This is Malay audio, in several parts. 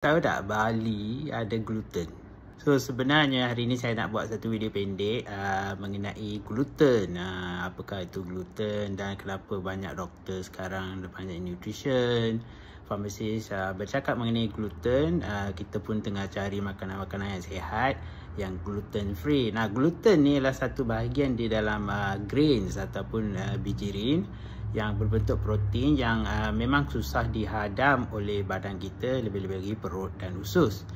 Tahu tak Bali ada gluten? So sebenarnya hari ni saya nak buat satu video pendek uh, mengenai gluten. Uh, apakah itu gluten dan kenapa banyak doktor sekarang banyak nutrition, pharmacist uh, bercakap mengenai gluten. Uh, kita pun tengah cari makanan-makanan yang sehat yang gluten free. Nah gluten ni adalah satu bahagian di dalam uh, grains ataupun uh, bijirin yang berbentuk protein yang uh, memang susah dihadam oleh badan kita lebih-lebih lagi perut dan usus.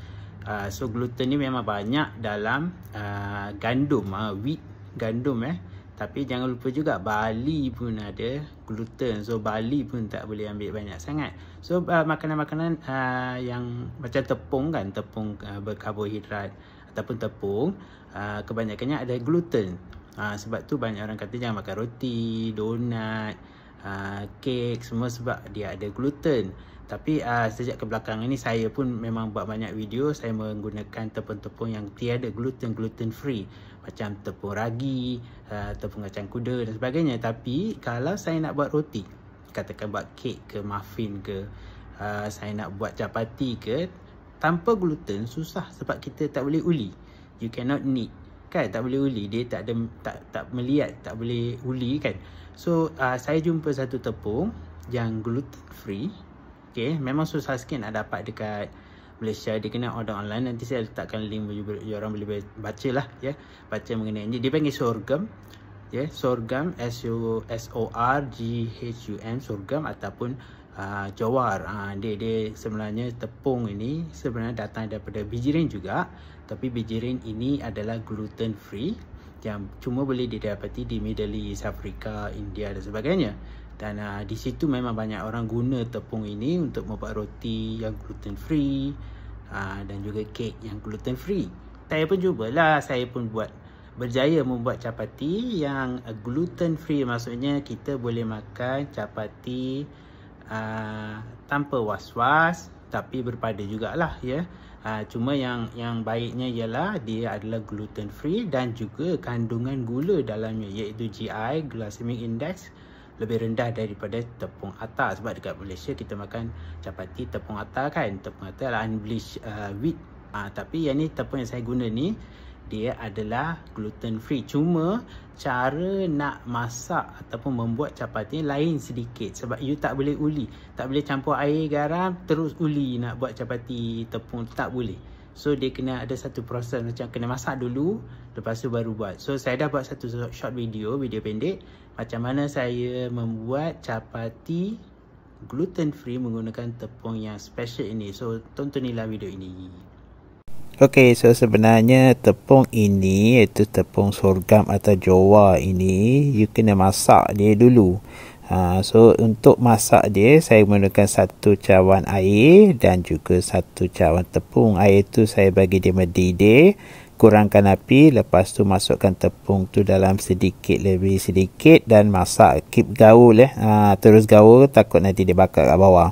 Uh, so gluten ni memang banyak dalam uh, gandum, uh, wheat gandum eh. Tapi jangan lupa juga bali pun ada gluten. So bali pun tak boleh ambil banyak sangat. So uh, makanan-makanan uh, uh, yang macam tepung kan, tepung uh, berkarbohidrat ataupun tepung uh, kebanyakannya ada gluten. Uh, sebab tu banyak orang kata jangan makan roti, donat, uh, kek semua sebab dia ada gluten. Tapi uh, sejak kebelakangan ni saya pun memang buat banyak video saya menggunakan tepung-tepung yang tiada gluten, gluten free. Macam tepung ragi, uh, tepung kacang kuda dan sebagainya. Tapi kalau saya nak buat roti, katakan buat kek ke muffin ke, uh, saya nak buat chapati ke, tanpa gluten susah sebab kita tak boleh uli. You cannot knead kan tak boleh uli dia tak ada tak tak melihat tak boleh uli kan so uh, saya jumpa satu tepung yang gluten free okey memang susah sikit nak dapat dekat Malaysia dia kena order online nanti saya letakkan link bagi you ya orang boleh baca lah ya yeah. baca mengenai ini dia panggil sorghum ya yeah. sorghum s o r g h u m sorghum ataupun uh, jawar uh, dia dia sebenarnya tepung ini sebenarnya datang daripada bijirin juga tapi bijirin ini adalah gluten free yang cuma boleh didapati di Middle East, Afrika, India dan sebagainya. Dan uh, di situ memang banyak orang guna tepung ini untuk membuat roti yang gluten free uh, dan juga kek yang gluten free. Saya pun cubalah, saya pun buat berjaya membuat chapati yang gluten free maksudnya kita boleh makan chapati Ah, tanpa was-was tapi berpada jugalah ya. Uh, cuma yang yang baiknya ialah dia adalah gluten free dan juga kandungan gula dalamnya iaitu GI glycemic index lebih rendah daripada tepung atar sebab dekat Malaysia kita makan chapati tepung atar kan. Tepung atar adalah unbleached uh, wheat. Uh, tapi yang ni tepung yang saya guna ni dia adalah gluten free cuma cara nak masak ataupun membuat chapati lain sedikit sebab you tak boleh uli tak boleh campur air garam terus uli nak buat chapati tepung tak boleh so dia kena ada satu proses macam kena masak dulu lepas tu baru buat so saya dah buat satu short video video pendek macam mana saya membuat chapati gluten free menggunakan tepung yang special ini so tontonilah video ini Okey, so sebenarnya tepung ini iaitu tepung sorghum atau jowa ini you kena masak dia dulu. Ha, so untuk masak dia saya menggunakan satu cawan air dan juga satu cawan tepung. Air tu saya bagi dia mendidih, kurangkan api, lepas tu masukkan tepung tu dalam sedikit lebih sedikit dan masak keep gaul eh. Ha, terus gaul takut nanti dia bakar kat bawah.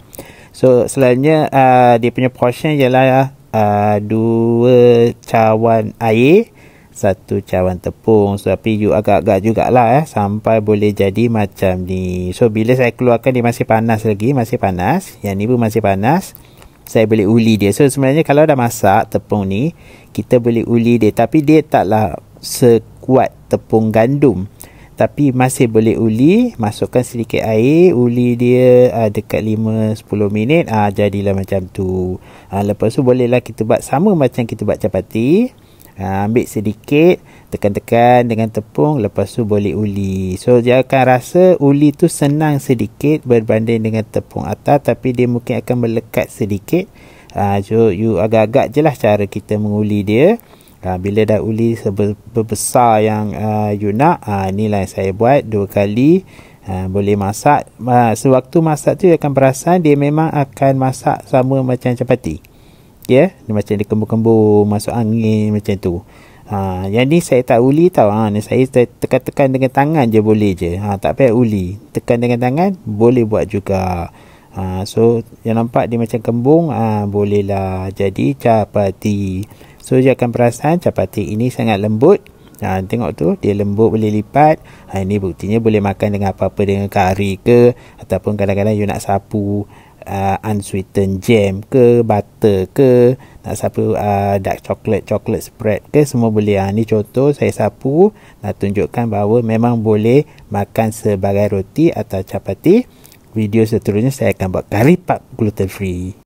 So selainnya uh, ah, dia punya portion ialah uh, dua cawan air satu cawan tepung so, tapi you agak-agak jugalah eh, sampai boleh jadi macam ni so bila saya keluarkan dia masih panas lagi masih panas yang ni pun masih panas saya boleh uli dia so sebenarnya kalau dah masak tepung ni kita boleh uli dia tapi dia taklah sekuat tepung gandum tapi masih boleh uli masukkan sedikit air uli dia uh, dekat 5 10 minit ah uh, jadilah macam tu uh, lepas tu bolehlah kita buat sama macam kita buat chapati uh, ambil sedikit tekan-tekan dengan tepung lepas tu boleh uli so dia akan rasa uli tu senang sedikit berbanding dengan tepung atas tapi dia mungkin akan melekat sedikit uh, so you agak-agak je lah cara kita menguli dia Uh, bila dah uli sebesar yang uh, you nak, uh, ha, inilah yang saya buat dua kali. Uh, boleh masak. Uh, sewaktu masak tu, akan perasan dia memang akan masak sama macam capati. Ya, yeah? dia macam dia kembur-kembur, masuk angin macam tu. Ha, yang ni saya tak uli tau. Ha, ni saya tekan-tekan dengan tangan je boleh je. Ha, tak payah uli. Tekan dengan tangan boleh buat juga. Ha, so yang nampak dia macam kembung ha, bolehlah jadi capati. So dia akan perasan chapati ini sangat lembut. Ha, tengok tu dia lembut boleh lipat. Ha, ini buktinya boleh makan dengan apa-apa dengan kari ke. Ataupun kadang-kadang you nak sapu uh, unsweetened jam ke butter ke. Nak sapu uh, dark chocolate, chocolate spread ke semua boleh. Ha, ini contoh saya sapu nak tunjukkan bahawa memang boleh makan sebagai roti atau chapati. Video seterusnya saya akan buat kari pak gluten free.